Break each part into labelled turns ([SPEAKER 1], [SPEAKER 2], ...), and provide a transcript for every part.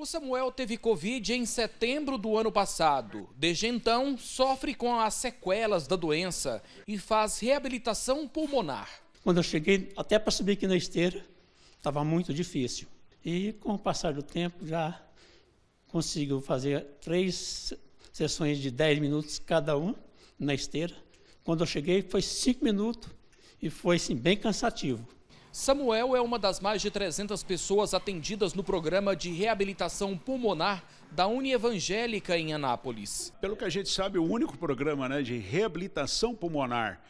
[SPEAKER 1] O Samuel teve Covid em setembro do ano passado. Desde então, sofre com as sequelas da doença e faz reabilitação pulmonar.
[SPEAKER 2] Quando eu cheguei, até para subir aqui na esteira, estava muito difícil. E com o passar do tempo, já consigo fazer três sessões de 10 minutos cada uma na esteira. Quando eu cheguei, foi cinco minutos e foi assim, bem cansativo.
[SPEAKER 1] Samuel é uma das mais de 300 pessoas atendidas no programa
[SPEAKER 3] de reabilitação pulmonar da Uni Evangélica em Anápolis. Pelo que a gente sabe, o único programa né, de reabilitação pulmonar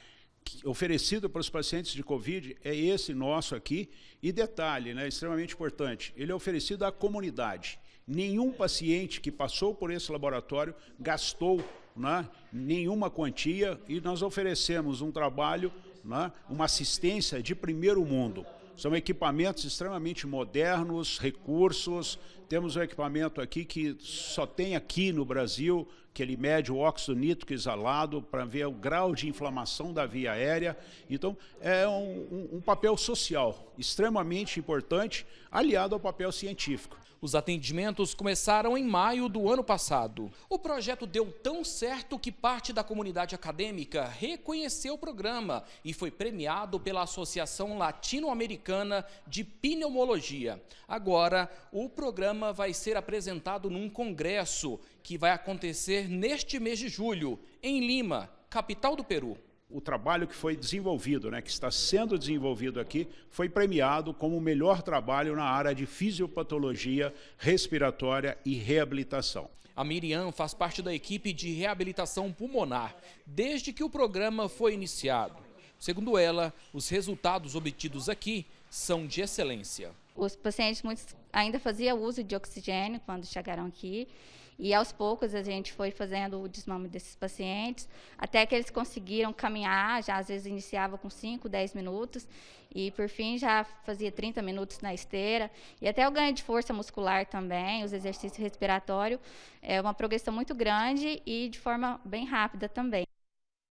[SPEAKER 3] oferecido para os pacientes de Covid é esse nosso aqui. E detalhe, né, extremamente importante, ele é oferecido à comunidade. Nenhum paciente que passou por esse laboratório gastou né? nenhuma quantia, e nós oferecemos um trabalho, né? uma assistência de primeiro mundo. São equipamentos extremamente modernos, recursos. Temos um equipamento aqui que só tem aqui no Brasil, que ele mede o óxido nítrico exalado para ver o grau de inflamação da via aérea. Então, é um, um, um papel social extremamente importante, aliado ao papel científico.
[SPEAKER 1] Os atendimentos começaram em maio do ano passado. O projeto deu tão certo que parte da comunidade acadêmica reconheceu o programa e foi premiado pela Associação Latino-Americana de Pneumologia. Agora, o programa vai ser apresentado num congresso que vai acontecer neste mês
[SPEAKER 3] de julho, em Lima, capital do Peru. O trabalho que foi desenvolvido, né, que está sendo desenvolvido aqui, foi premiado como o melhor trabalho na área de fisiopatologia respiratória e reabilitação.
[SPEAKER 1] A Miriam faz parte da equipe de reabilitação pulmonar desde que o programa foi iniciado. Segundo ela, os resultados obtidos aqui são de excelência.
[SPEAKER 4] Os pacientes muitos ainda faziam uso de oxigênio quando chegaram aqui. E aos poucos a gente foi fazendo o desmame desses pacientes, até que eles conseguiram caminhar, já às vezes iniciava com 5, 10 minutos, e por fim já fazia 30 minutos na esteira. E até o ganho de força muscular também, os exercícios respiratórios, é uma progressão muito grande e de forma bem rápida também.